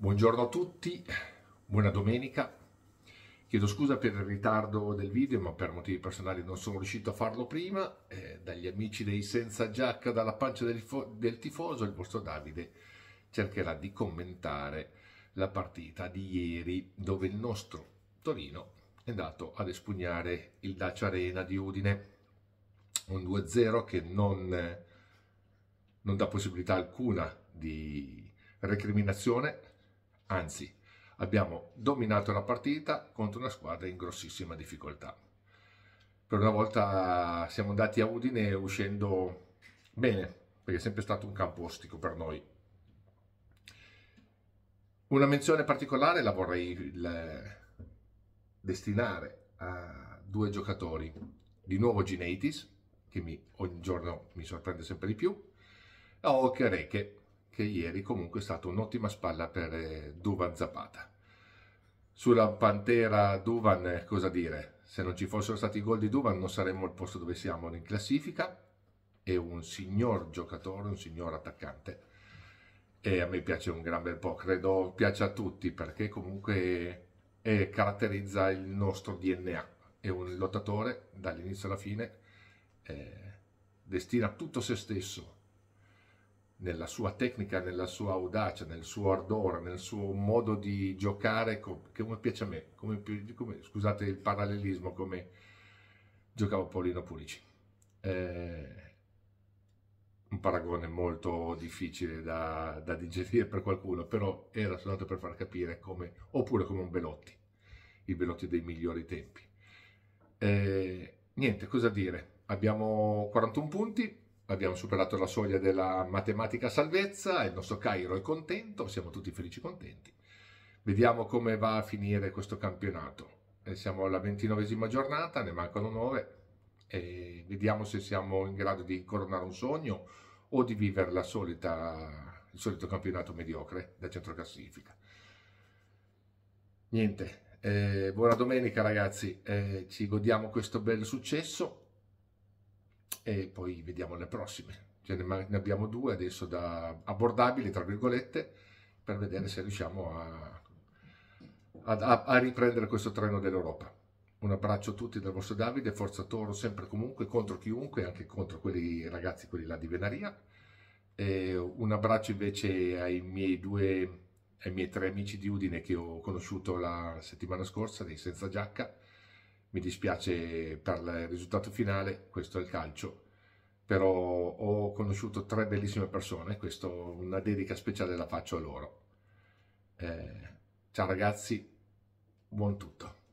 Buongiorno a tutti, buona domenica. Chiedo scusa per il ritardo del video, ma per motivi personali non sono riuscito a farlo prima. Eh, dagli amici dei Senza Giacca, dalla pancia del, del, tifoso, il vostro Davide cercherà di commentare la partita di ieri, dove il nostro Torino è andato ad espugnare il Dacia Arena di Udine. Un 2-0 che non, non dà possibilità alcuna di recriminazione Anzi, abbiamo dominato la partita contro una squadra in grossissima difficoltà. Per una volta siamo andati a Udine uscendo bene, perché è sempre stato un campo ostico per noi. Una menzione particolare la vorrei destinare a due giocatori, di nuovo Gineitis, che mi, ogni giorno mi sorprende sempre di più, e o che che ieri comunque è stata un'ottima spalla per eh, Duvan Zapata. Sulla Pantera Duvan, eh, cosa dire? Se non ci fossero stati i gol di Duvan non saremmo al posto dove siamo in classifica. È un signor giocatore, un signor attaccante. E a me piace un gran bel po', credo piace a tutti perché comunque è, caratterizza il nostro DNA. È un lottatore dall'inizio alla fine, eh, destina tutto se stesso nella sua tecnica, nella sua audacia, nel suo ardore, nel suo modo di giocare, come piace a me, come, come, scusate il parallelismo, come giocava Paulino Pulici. Eh, un paragone molto difficile da, da, digerire per qualcuno, però era soltanto per far capire come, oppure come un Belotti, i Belotti dei migliori tempi. Eh, niente, cosa dire? Abbiamo 41 punti, abbiamo superato la soglia della matematica salvezza, il nostro Cairo è contento, siamo tutti felici e contenti. Vediamo come va a finire questo campionato. E eh, siamo alla ventinovesima giornata, ne mancano nove, e vediamo se siamo in grado di coronare un sogno o di vivere la solita, il solito campionato mediocre da centro classifica. Niente, eh, buona domenica ragazzi, eh, ci godiamo questo bel successo e poi vediamo le prossime. Ce ne, ne abbiamo due adesso da abbordabili, tra virgolette, per vedere se riusciamo a, a, a riprendere questo treno dell'Europa. Un abbraccio a tutti dal vostro Davide, Forza Toro sempre comunque, contro chiunque, anche contro quelli ragazzi, quelli là di Venaria. E un abbraccio invece ai miei due, ai miei tre amici di Udine che ho conosciuto la settimana scorsa, dei Senza Giacca, mi dispiace per il risultato finale, questo è il calcio, però ho conosciuto tre bellissime persone, questo, una dedica speciale la faccio a loro. Eh, ciao ragazzi, buon tutto.